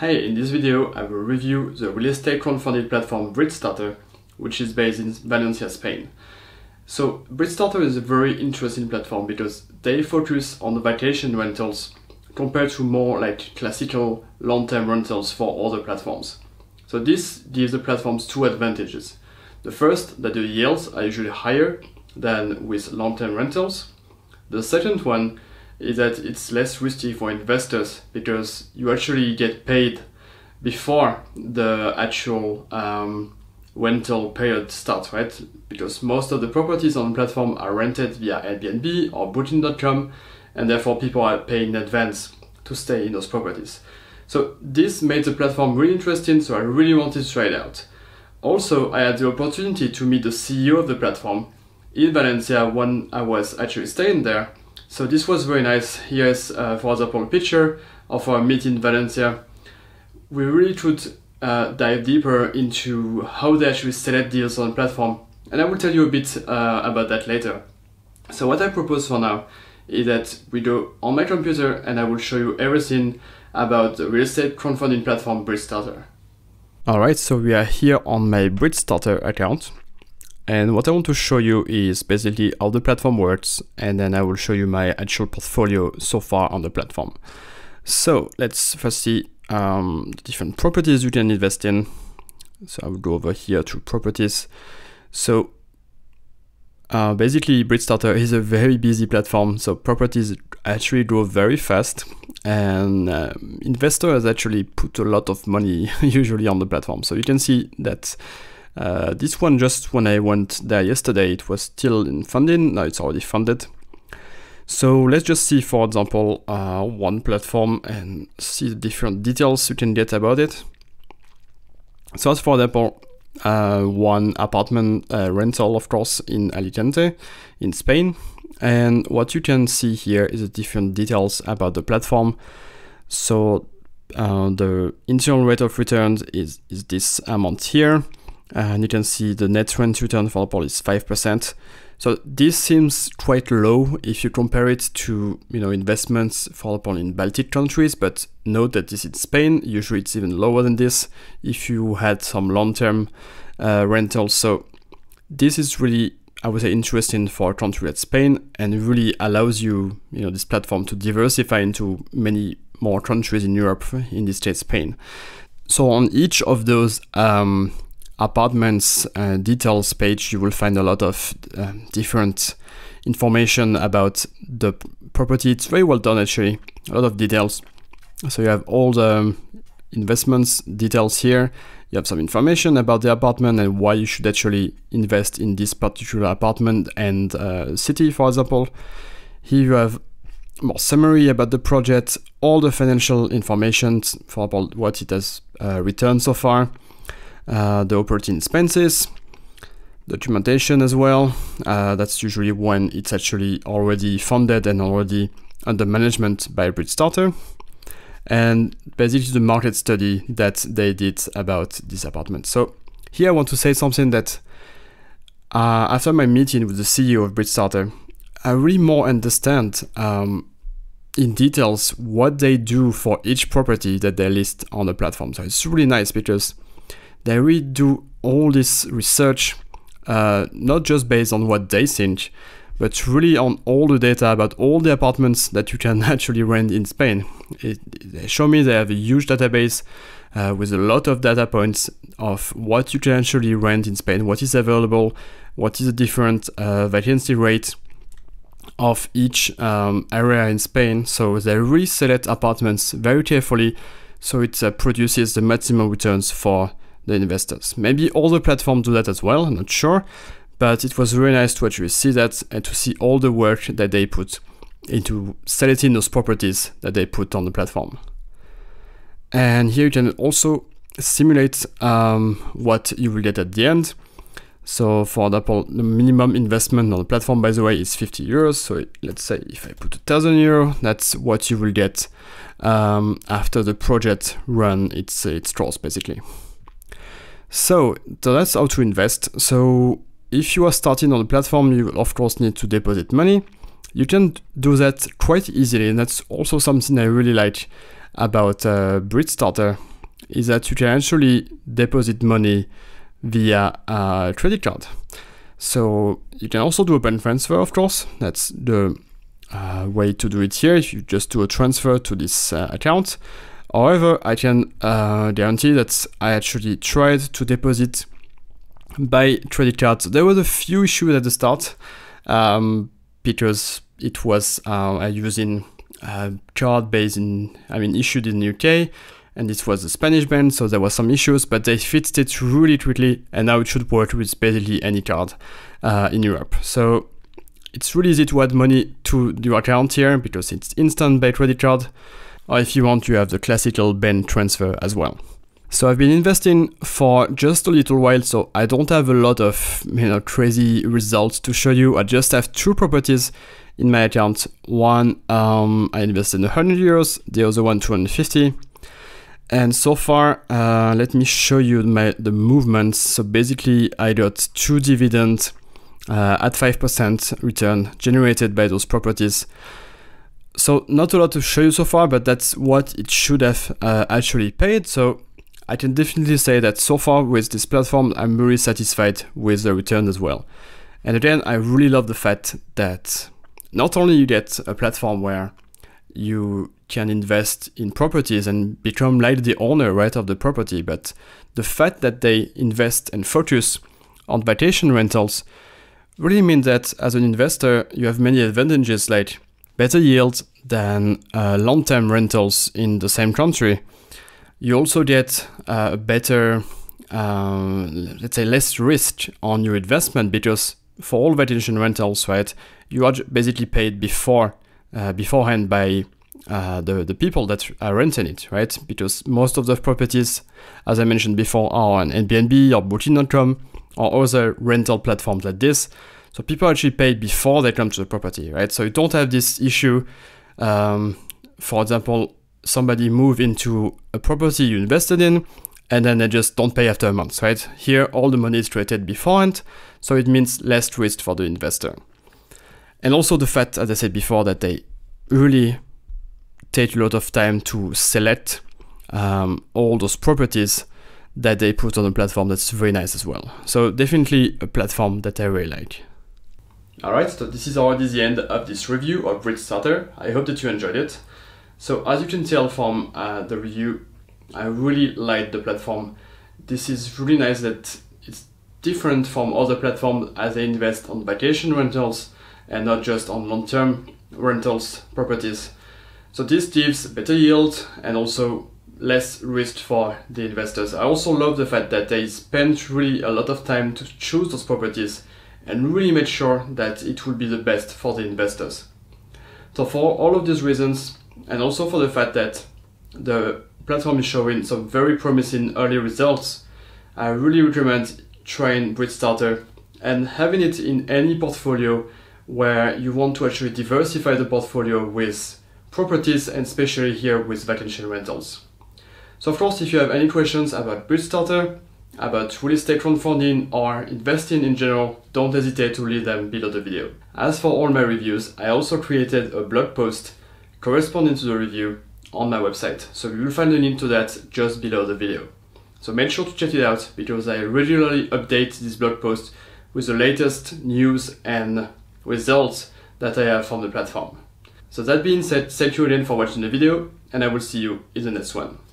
Hey, in this video I will review the real estate crowdfunded platform Bridgestarter, which is based in Valencia, Spain. So Bridgestarter is a very interesting platform because they focus on the vacation rentals compared to more like classical long-term rentals for other platforms. So this gives the platforms two advantages. The first, that the yields are usually higher than with long-term rentals. The second one is that it's less risky for investors because you actually get paid before the actual um, rental period starts, right? Because most of the properties on the platform are rented via Airbnb or Booking.com, and therefore people are paying in advance to stay in those properties. So this made the platform really interesting, so I really wanted to try it out. Also, I had the opportunity to meet the CEO of the platform in Valencia when I was actually staying there, so this was very nice. Here's, uh, for example, a picture of our meet in Valencia. We really should uh, dive deeper into how they actually select deals on platform. And I will tell you a bit uh, about that later. So what I propose for now is that we go on my computer and I will show you everything about the real estate crowdfunding platform Bridgestarter. Alright, so we are here on my Bridgestarter account. And what I want to show you is basically how the platform works, and then I will show you my actual portfolio so far on the platform. So let's first see um, the different properties you can invest in. So I will go over here to properties. So uh, basically, BridgeStarter is a very busy platform, so properties actually grow very fast, and um, investors actually put a lot of money usually on the platform. So you can see that uh, this one just when I went there yesterday, it was still in funding, now it's already funded. So let's just see, for example, uh, one platform and see the different details you can get about it. So as for example, uh, one apartment uh, rental, of course, in Alicante, in Spain. And what you can see here is the different details about the platform. So uh, the internal rate of return is, is this amount here and you can see the net rent return for the pool is 5%. So this seems quite low if you compare it to you know investments for the pool in Baltic countries, but note that this is Spain. Usually it's even lower than this if you had some long-term uh, rentals. So this is really I would say interesting for a country like Spain and really allows you you know this platform to diversify into many more countries in Europe, in this case Spain. So on each of those um, apartments uh, details page, you will find a lot of uh, different information about the property. It's very well done actually, a lot of details. So you have all the investments details here. You have some information about the apartment and why you should actually invest in this particular apartment and uh, city, for example. Here you have more summary about the project, all the financial information, for example, what it has uh, returned so far uh, the operating expenses, documentation as well. Uh, that's usually when it's actually already funded and already under management by Bridgestarter. And basically the market study that they did about this apartment. So here I want to say something that uh, after my meeting with the CEO of Bridgestarter, I really more understand um, in details what they do for each property that they list on the platform. So it's really nice because they really do all this research, uh, not just based on what they think, but really on all the data about all the apartments that you can actually rent in Spain. It, they show me they have a huge database uh, with a lot of data points of what you can actually rent in Spain, what is available, what is the different uh, vacancy rate of each um, area in Spain. So they really select apartments very carefully so it uh, produces the maximum returns for the investors. Maybe all the platforms do that as well, I'm not sure, but it was very nice to actually see that and to see all the work that they put into selecting those properties that they put on the platform. And here you can also simulate um, what you will get at the end. So for example, the minimum investment on the platform, by the way, is 50 euros. So let's say if I put a thousand euro, that's what you will get um, after the project run its, its draws basically. So that's how to invest. So if you are starting on a platform, you will of course need to deposit money. You can do that quite easily, and that's also something I really like about uh, Starter is that you can actually deposit money via a credit card. So you can also do a bank transfer, of course. That's the uh, way to do it here. If you just do a transfer to this uh, account, However, I can uh, guarantee that I actually tried to deposit by credit card. There was a few issues at the start um, because it was uh, using a uh, card based in, I mean, issued in the UK and this was a Spanish band, so there were some issues, but they fixed it really quickly, and now it should work with basically any card uh, in Europe. So it's really easy to add money to your account here because it's instant by credit card or if you want you have the classical band transfer as well. So I've been investing for just a little while, so I don't have a lot of you know crazy results to show you. I just have two properties in my account. One um, I invested in 100 euros, the other one 250. And so far, uh, let me show you my, the movements. So basically, I got two dividends uh, at 5% return generated by those properties so not a lot to show you so far, but that's what it should have uh, actually paid. So I can definitely say that so far with this platform, I'm really satisfied with the return as well. And again, I really love the fact that not only you get a platform where you can invest in properties and become like the owner right of the property, but the fact that they invest and focus on vacation rentals really means that as an investor, you have many advantages like better yield than uh, long-term rentals in the same country. You also get uh, better, um, let's say, less risk on your investment because for all vacation rentals, right, you are basically paid before uh, beforehand by uh, the, the people that are renting it, right? Because most of the properties, as I mentioned before, are on Airbnb or Booking.com or other rental platforms like this. So people actually pay before they come to the property, right? So you don't have this issue. Um, for example, somebody move into a property you invested in and then they just don't pay after a month, right? Here, all the money is created beforehand, so it means less risk for the investor. And also the fact, as I said before, that they really take a lot of time to select um, all those properties that they put on the platform that's very nice as well. So definitely a platform that I really like. Alright, so this is already the end of this review of Bridgestarter. I hope that you enjoyed it. So as you can tell from uh, the review, I really like the platform. This is really nice that it's different from other platforms as they invest on vacation rentals and not just on long-term rentals properties. So this gives better yield and also less risk for the investors. I also love the fact that they spend really a lot of time to choose those properties and really made sure that it would be the best for the investors. So for all of these reasons, and also for the fact that the platform is showing some very promising early results, I really recommend trying Bridgestarter and having it in any portfolio where you want to actually diversify the portfolio with properties and especially here with vacation rentals. So of course, if you have any questions about Bridgestarter, about real estate crowdfunding or investing in general, don't hesitate to leave them below the video. As for all my reviews, I also created a blog post corresponding to the review on my website, so you will find the link to that just below the video. So make sure to check it out because I regularly update this blog post with the latest news and results that I have from the platform. So that being said, thank you again for watching the video and I will see you in the next one.